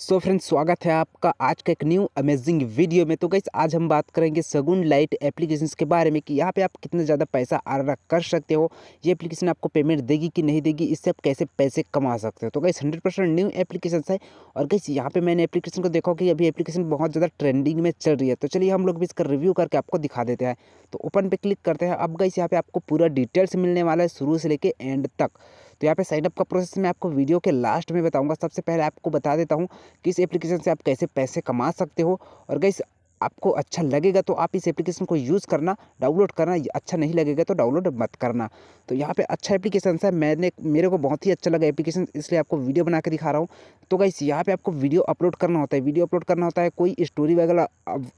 सो so friends स्वागत है आपका आज का एक न्यू अमेजिंग वीडियो में तो गई आज हम बात करेंगे सगुन लाइट एप्लीकेशन के बारे में कि यहाँ पे आप कितना ज़्यादा पैसा अर्न कर सकते हो ये एप्लीकेशन आपको पेमेंट देगी कि नहीं देगी इससे आप कैसे पैसे कमा सकते हो तो guys hundred percent new application है और गैस यहाँ पर मैंने एप्लीकेशन को देखा कि अभी एप्लीकेशन बहुत ज़्यादा ट्रेंडिंग में चल रही है तो चलिए हम लोग भी इसका रिव्यू करके आपको दिखा देते हैं तो ओपन पर क्लिक करते हैं अब गई यहाँ पर आपको पूरा डिटेल्स मिलने वाला है शुरू से लेकर एंड तक तो यहाँ पे साइनअप का प्रोसेस मैं आपको वीडियो के लास्ट में बताऊँगा सबसे पहले आपको बता देता हूँ कि इस एप्लीकेशन से आप कैसे पैसे कमा सकते हो और गई आपको अच्छा लगेगा तो आप इस एप्लीकेशन को यूज़ करना डाउनलोड करना अच्छा नहीं लगेगा तो डाउनलोड मत करना तो यहाँ पे अच्छा एप्लीकेशन है मैंने मेरे को बहुत ही अच्छा लगा एप्लीकेशन इसलिए आपको वीडियो बना के दिखा रहा हूँ तो गाइस यहाँ पे आपको वीडियो अपलोड करना होता है वीडियो अपलोड करना होता है कोई स्टोरी वगैरह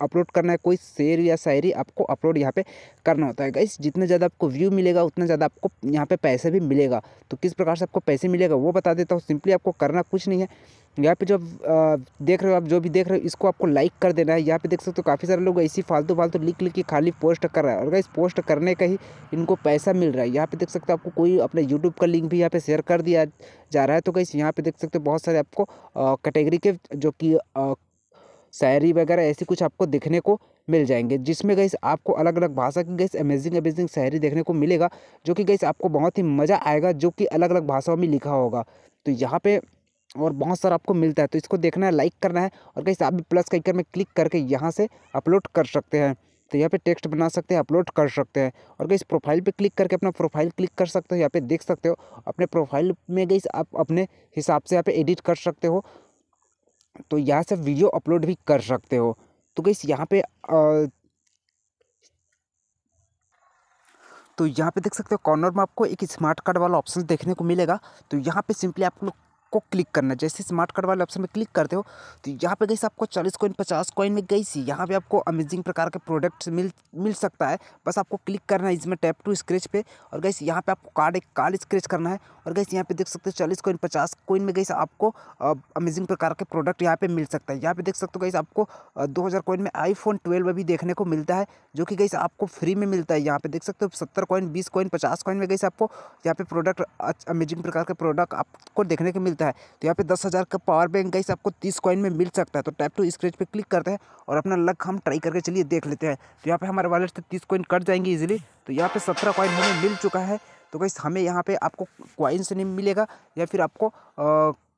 अपलोड करना है कोई शेर या शायरी आपको अपलोड यहाँ पर करना होता है गाइस जितना ज़्यादा आपको व्यू मिलेगा उतना ज़्यादा आपको यहाँ पर पैसे भी मिलेगा तो किस प्रकार से आपको पैसे मिलेगा वो बता देता हूँ सिंपली आपको करना कुछ नहीं है यहाँ पे जब देख रहे हो आप जो भी देख रहे हो इसको आपको लाइक कर देना है यहाँ पे देख सकते हो तो काफ़ी सारे लोग ऐसी फालतू फालतू लिख लिख के खाली पोस्ट कर रहा है और इस पोस्ट करने का ही इनको पैसा मिल रहा है यहाँ पे देख सकते हो आपको कोई अपने यूट्यूब का लिंक भी यहाँ पे शेयर कर दिया जा रहा है तो कहीं यहाँ पे देख सकते हो बहुत सारे आपको कैटेगरी के जो कि शायरी वगैरह ऐसी कुछ आपको देखने को मिल जाएंगे जिसमें गई आपको अलग अलग भाषा की गई अमेजिंग अमेजिंग शायरी देखने को मिलेगा जो कि गई आपको बहुत ही मज़ा आएगा जो कि अलग अलग भाषाओं में लिखा होगा तो यहाँ पर और बहुत सारा आपको मिलता है तो इसको देखना है लाइक करना है और कहीं आप भी प्लस का आइकन में क्लिक करके यहाँ से अपलोड कर सकते हैं तो यहाँ पे टेक्स्ट बना सकते हैं अपलोड कर सकते हैं और कहीं प्रोफाइल पे क्लिक करके अपना प्रोफाइल क्लिक कर सकते हो यहाँ पे देख सकते हो अपने प्रोफाइल में गई आप अपने हिसाब से यहाँ पे एडिट कर सकते हो तो यहाँ से वीडियो अपलोड भी कर सकते हो तो गई यहाँ पे आ, तो यहाँ पे देख सकते हो कॉर्नर में आपको एक स्मार्ट कार्ड वाला ऑप्शन देखने को मिलेगा तो यहाँ पे सिंपली आप लोग आपको क्लिक करना है जैसे स्मार्ट कार्ड वाले ऑप्शन में क्लिक करते हो तो यहाँ पे गई आपको चालीस कॉइन पचास कॉइन में गई सी यहाँ पे आपको अमेजिंग प्रकार के प्रोडक्ट्स मिल मिल सकता है बस आपको क्लिक करना है इसमें टैप टू स्क्रेच पे और गई यहाँ पे आपको कार्ड एक कार्ड स्क्रेच करना है और गई यहाँ पे देख सकते हो चालीस कॉइन पचास कॉइन में गई आपको अमेजिंग प्रकार के प्रोडक्ट यहाँ पे मिल सकता है यहाँ पे देख सकते हो गई आपको दो हज़ार कॉइन में आईफोन ट्वेल्व अभी देखने को मिलता है जो कि गई आपको फ्री में मिलता है यहाँ पे देख सकते हो सत्तर कॉइन बीस कॉइन पचास कॉइन में गई आपको यहाँ पे प्रोडक्ट अमेजिंग प्रकार के प्रोडक्ट आपको देखने को मिलते मिलता है तो यहाँ पे दस हज़ार का पावर बैंक गई आपको तीस कॉइन में मिल सकता है तो टैप टू स्क्रेच पे क्लिक करते हैं और अपना लक हम ट्राई करके चलिए देख लेते हैं तो यहाँ पे हमारे वॉलेट से तीस कॉइन कट जाएंगे इजीली तो यहाँ पे सत्रह कॉइन हमें मिल चुका है तो कहीं हमें यहाँ पे आपको कॉइन से नहीं मिलेगा या फिर आपको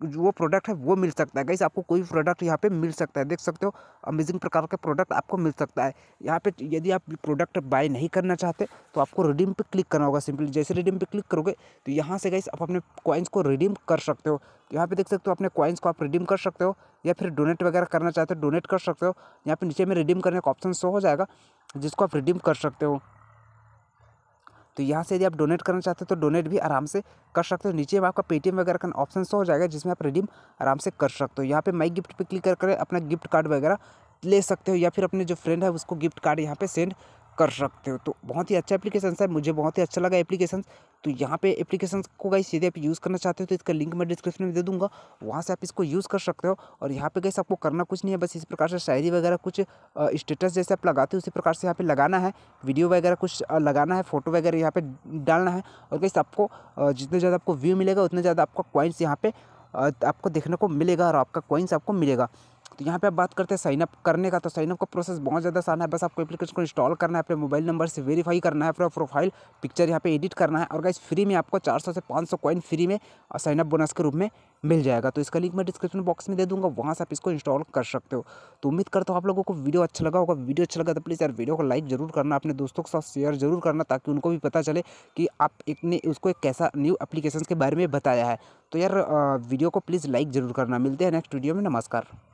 वो प्रोडक्ट है वो मिल सकता है गाइस आपको कोई प्रोडक्ट यहाँ पे मिल सकता है देख सकते हो अमेजिंग प्रकार का प्रोडक्ट आपको मिल सकता है यहाँ पे यदि आप प्रोडक्ट बाय नहीं करना चाहते तो आपको रिडीम पे क्लिक करना होगा सिंपली जैसे रिडीम पे क्लिक करोगे तो यहाँ से गाइस आप अपने कॉइन्स को रिडीम कर सकते हो तो यहाँ पे देख सकते हो अपने कॉइन्स को आप रिडीम कर सकते हो या फिर डोनेट वगैरह करना चाहते हो डोनेट कर सकते हो यहाँ पर नीचे में रिडीम करने का ऑप्शन शो हो जाएगा जिसको आप रिडीम कर सकते हो तो यहाँ से यदि आप डोनेट करना चाहते हो तो डोनेट भी आराम से कर सकते हो नीचे में आपका पेटीएम वगैरह का ऑप्शन शो हो जाएगा जिसमें आप रिडीम आराम से कर सकते हो यहाँ पे माई गिफ्ट पे क्लिक कर अपना गिफ्ट कार्ड वगैरह ले सकते हो या फिर अपने जो फ्रेंड है उसको गिफ्ट कार्ड यहाँ पे सेंड कर सकते हो तो बहुत ही अच्छा एप्लीकेशन है मुझे बहुत ही अच्छा लगा एप्लीकेशन तो यहाँ पे एप्लीकेशन को गई सीधे आप यूज़ करना चाहते हो तो इसका लिंक मैं डिस्क्रिप्शन में दे दूँगा वहाँ से आप इसको यूज़ कर सकते हो और यहाँ पे गई आपको करना कुछ नहीं है बस इस प्रकार से शायरी वगैरह कुछ स्टेटस जैसे आप लगाते हो उसी प्रकार से यहाँ पे लगाना है वीडियो वगैरह कुछ लगाना है फोटो वगैरह यहाँ पर डालना है और गाइस आपको जितने ज़्यादा आपको व्यू मिलेगा उतना ज़्यादा आपका कॉइन्स यहाँ पर आपको देखने को मिलेगा और आपका कॉइन्स आपको मिलेगा तो यहाँ पे आप बात करते हैं साइनअप करने का तो साइनअप का प्रोसेस बहुत ज़्यादा आसान है बस आपको एप्लीकेशन को इंस्टॉल करना है अपने मोबाइल नंबर से वेरीफाई करना है अपना प्रोफाइल पिक्चर यहाँ पे एडिट करना है और गाइस फ्री में आपको 400 से 500 कॉइन फ्री में साइनअप बोनस के रूप में मिल जाएगा तो इसका लिंक मैं डिस्क्रिप्शन बॉक्स में दे दूँगा वहाँ से आप इसको इंस्टॉल कर सकते हो तो उम्मीद करता हूँ आप लोगों को वीडियो अच्छा लगा होगा वीडियो अच्छा लगा तो प्लीज़ यार वीडियो को लाइक जरूर करना अपने दोस्तों के साथ शेयर जरूर करना ताकि उनको भी पता चले कि आप एक ने उसको एक कैसा न्यू एप्लीकेशन के बारे में बताया है तो यार वीडियो को प्लीज़ लाइक जरूर करना मिलते हैं नेक्स्ट वीडियो में नमस्कार